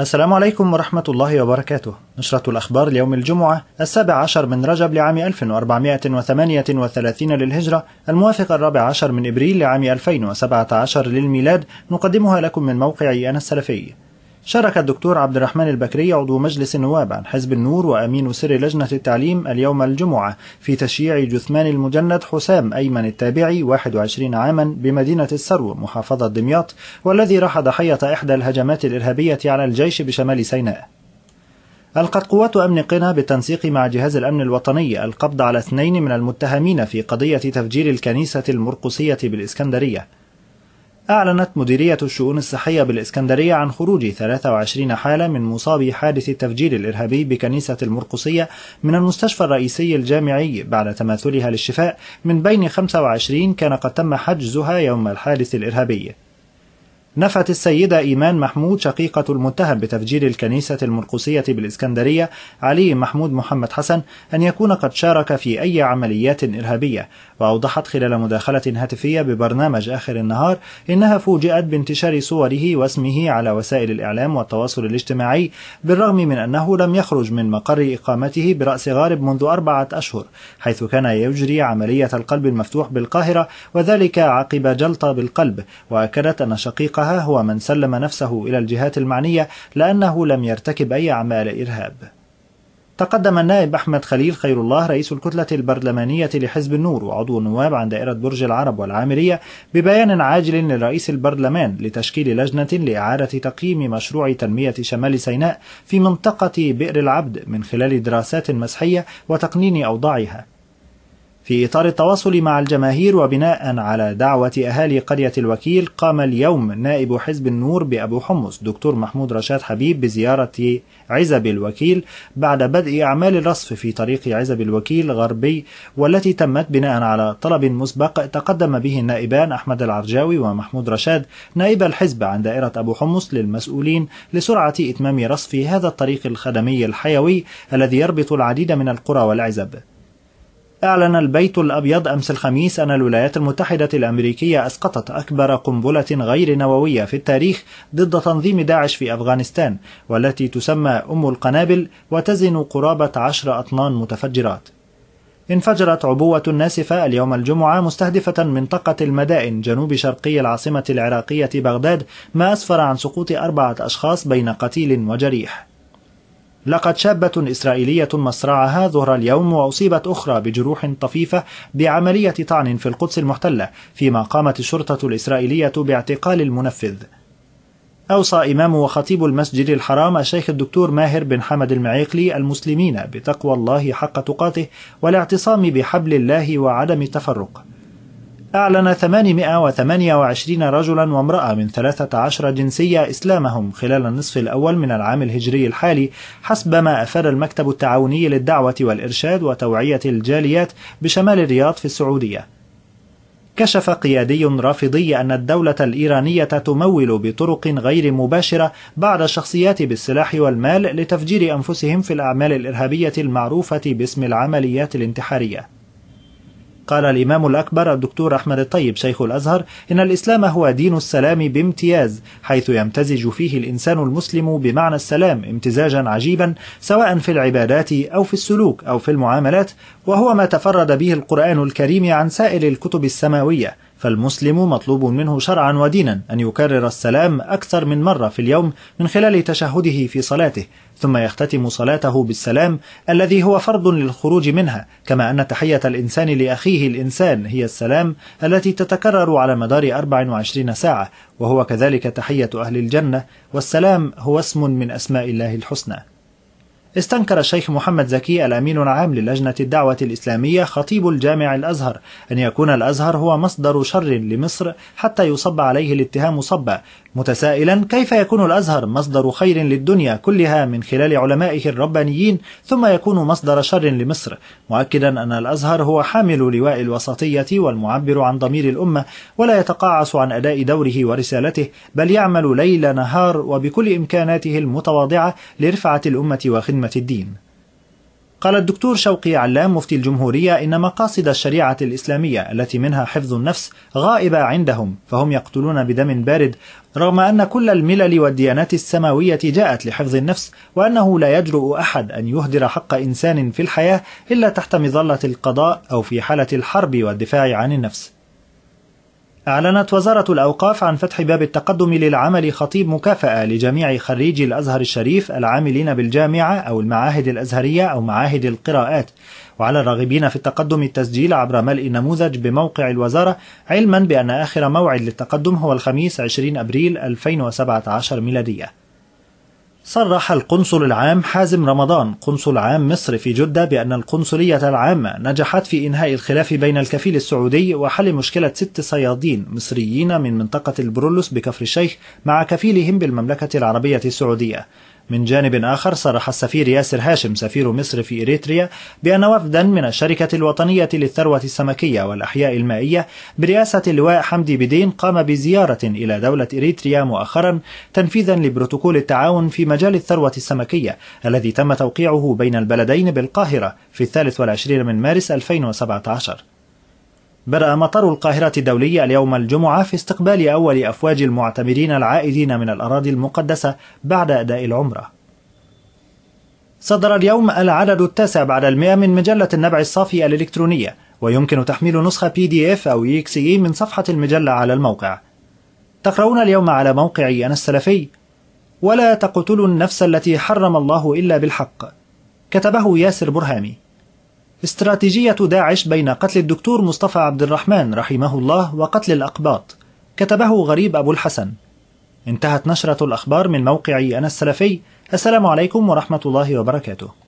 السلام عليكم ورحمة الله وبركاته نشرة الأخبار ليوم الجمعة السابع عشر من رجب لعام 1438 للهجرة الموافق الرابع عشر من إبريل لعام 2017 للميلاد نقدمها لكم من موقع أنا السلفي شارك الدكتور عبد الرحمن البكري عضو مجلس النواب عن حزب النور وأمين سر لجنة التعليم اليوم الجمعة في تشييع جثمان المجند حسام أيمن التابعي 21 عاما بمدينة السرو محافظة دمياط والذي راح ضحية إحدى الهجمات الإرهابية على الجيش بشمال سيناء ألقت قوات أمن قنا بالتنسيق مع جهاز الأمن الوطني القبض على اثنين من المتهمين في قضية تفجير الكنيسة المرقسية بالإسكندرية أعلنت مديرية الشؤون الصحية بالإسكندرية عن خروج 23 حالة من مصابي حادث التفجير الإرهابي بكنيسة المرقصية من المستشفى الرئيسي الجامعي بعد تماثلها للشفاء من بين 25 كان قد تم حجزها يوم الحادث الإرهابي نفت السيدة إيمان محمود شقيقة المتهم بتفجير الكنيسة المرقسية بالإسكندرية علي محمود محمد حسن أن يكون قد شارك في أي عمليات إرهابية وأوضحت خلال مداخلة هاتفية ببرنامج آخر النهار إنها فوجئت بانتشار صوره واسمه على وسائل الإعلام والتواصل الاجتماعي بالرغم من أنه لم يخرج من مقر إقامته برأس غارب منذ أربعة أشهر حيث كان يجري عملية القلب المفتوح بالقاهرة وذلك عقب جلطة بالقلب وأكدت أن شقيقة حقها هو من سلم نفسه إلى الجهات المعنية لأنه لم يرتكب أي أعمال إرهاب تقدم النائب أحمد خليل خير الله رئيس الكتلة البرلمانية لحزب النور وعضو النواب عن دائرة برج العرب والعامرية ببيان عاجل لرئيس البرلمان لتشكيل لجنة لإعادة تقييم مشروع تنمية شمال سيناء في منطقة بئر العبد من خلال دراسات مسحية وتقنين أوضاعها في إطار التواصل مع الجماهير وبناء على دعوة أهالي قرية الوكيل قام اليوم نائب حزب النور بأبو حمص دكتور محمود رشاد حبيب بزيارة عزب الوكيل بعد بدء أعمال الرصف في طريق عزب الوكيل غربي والتي تمت بناء على طلب مسبق تقدم به النائبان أحمد العرجاوي ومحمود رشاد نائب الحزب عن دائرة أبو حمص للمسؤولين لسرعة إتمام رصف هذا الطريق الخدمي الحيوي الذي يربط العديد من القرى والعزب أعلن البيت الأبيض أمس الخميس أن الولايات المتحدة الأمريكية أسقطت أكبر قنبلة غير نووية في التاريخ ضد تنظيم داعش في أفغانستان والتي تسمى أم القنابل وتزن قرابة عشر أطنان متفجرات انفجرت عبوة ناسفة اليوم الجمعة مستهدفة منطقة المدائن جنوب شرقي العاصمة العراقية بغداد ما أسفر عن سقوط أربعة أشخاص بين قتيل وجريح لقد شابة إسرائيلية مصرعها ظهر اليوم وأصيبت أخرى بجروح طفيفة بعملية طعن في القدس المحتلة فيما قامت الشرطة الإسرائيلية باعتقال المنفذ أوصى إمام وخطيب المسجد الحرام الشيخ الدكتور ماهر بن حمد المعيقلي المسلمين بتقوى الله حق تقاته والاعتصام بحبل الله وعدم التفرق أعلن 828 رجلا وامرأة من 13 جنسية إسلامهم خلال النصف الأول من العام الهجري الحالي حسب ما أفاد المكتب التعاوني للدعوة والإرشاد وتوعية الجاليات بشمال الرياض في السعودية كشف قيادي رافضي أن الدولة الإيرانية تمول بطرق غير مباشرة بعض الشخصيات بالسلاح والمال لتفجير أنفسهم في الأعمال الإرهابية المعروفة باسم العمليات الانتحارية قال الإمام الأكبر الدكتور أحمد الطيب شيخ الأزهر إن الإسلام هو دين السلام بامتياز حيث يمتزج فيه الإنسان المسلم بمعنى السلام امتزاجا عجيبا سواء في العبادات أو في السلوك أو في المعاملات وهو ما تفرد به القرآن الكريم عن سائر الكتب السماوية فالمسلم مطلوب منه شرعا ودينا أن يكرر السلام أكثر من مرة في اليوم من خلال تشهده في صلاته ثم يختتم صلاته بالسلام الذي هو فرض للخروج منها كما أن تحية الإنسان لأخيه الإنسان هي السلام التي تتكرر على مدار 24 ساعة وهو كذلك تحية أهل الجنة والسلام هو اسم من أسماء الله الحسنى استنكر الشيخ محمد زكي الأمين العام للجنة الدعوة الإسلامية خطيب الجامع الأزهر أن يكون الأزهر هو مصدر شر لمصر حتى يصب عليه الاتهام صبا متسائلا كيف يكون الأزهر مصدر خير للدنيا كلها من خلال علمائه الربانيين ثم يكون مصدر شر لمصر مؤكدا أن الأزهر هو حامل لواء الوسطية والمعبر عن ضمير الأمة ولا يتقاعس عن أداء دوره ورسالته بل يعمل ليل نهار وبكل إمكاناته المتواضعة لرفعة الأمة وخدمة الدين قال الدكتور شوقي علام مفتي الجمهورية إن مقاصد الشريعة الإسلامية التي منها حفظ النفس غائبة عندهم فهم يقتلون بدم بارد رغم أن كل الملل والديانات السماوية جاءت لحفظ النفس وأنه لا يجرؤ أحد أن يهدر حق إنسان في الحياة إلا تحت مظلة القضاء أو في حالة الحرب والدفاع عن النفس أعلنت وزارة الأوقاف عن فتح باب التقدم للعمل خطيب مكافأة لجميع خريجي الأزهر الشريف العاملين بالجامعة أو المعاهد الأزهرية أو معاهد القراءات وعلى الراغبين في التقدم التسجيل عبر ملء نموذج بموقع الوزارة علما بأن آخر موعد للتقدم هو الخميس 20 أبريل 2017 ميلادية صرح القنصل العام حازم رمضان قنصل عام مصر في جدة بأن القنصلية العامة نجحت في إنهاء الخلاف بين الكفيل السعودي وحل مشكلة ست صيادين مصريين من منطقة البرولوس بكفر الشيخ مع كفيلهم بالمملكة العربية السعودية من جانب آخر صرح السفير ياسر هاشم سفير مصر في إريتريا بأن وفدا من الشركة الوطنية للثروة السمكية والأحياء المائية برئاسة اللواء حمدي بدين قام بزيارة إلى دولة إريتريا مؤخرا تنفيذا لبروتوكول التعاون في مجال الثروة السمكية الذي تم توقيعه بين البلدين بالقاهرة في الثالث والعشرين من مارس 2017 بدأ مطار القاهرة الدولي اليوم الجمعة في استقبال أول أفواج المعتمرين العائدين من الأراضي المقدسة بعد أداء العمرة. صدر اليوم العدد التاسع بعد المئة من مجلة النبع الصافي الإلكترونية، ويمكن تحميل نسخة بي دي اف أو اكس e اي e من صفحة المجلة على الموقع. تقرؤون اليوم على موقعي أنا السلفي: "ولا تقتلوا النفس التي حرم الله إلا بالحق". كتبه ياسر برهامي. استراتيجية داعش بين قتل الدكتور مصطفى عبد الرحمن رحمه الله وقتل الأقباط كتبه غريب أبو الحسن انتهت نشرة الأخبار من موقعي أنا السلفي السلام عليكم ورحمة الله وبركاته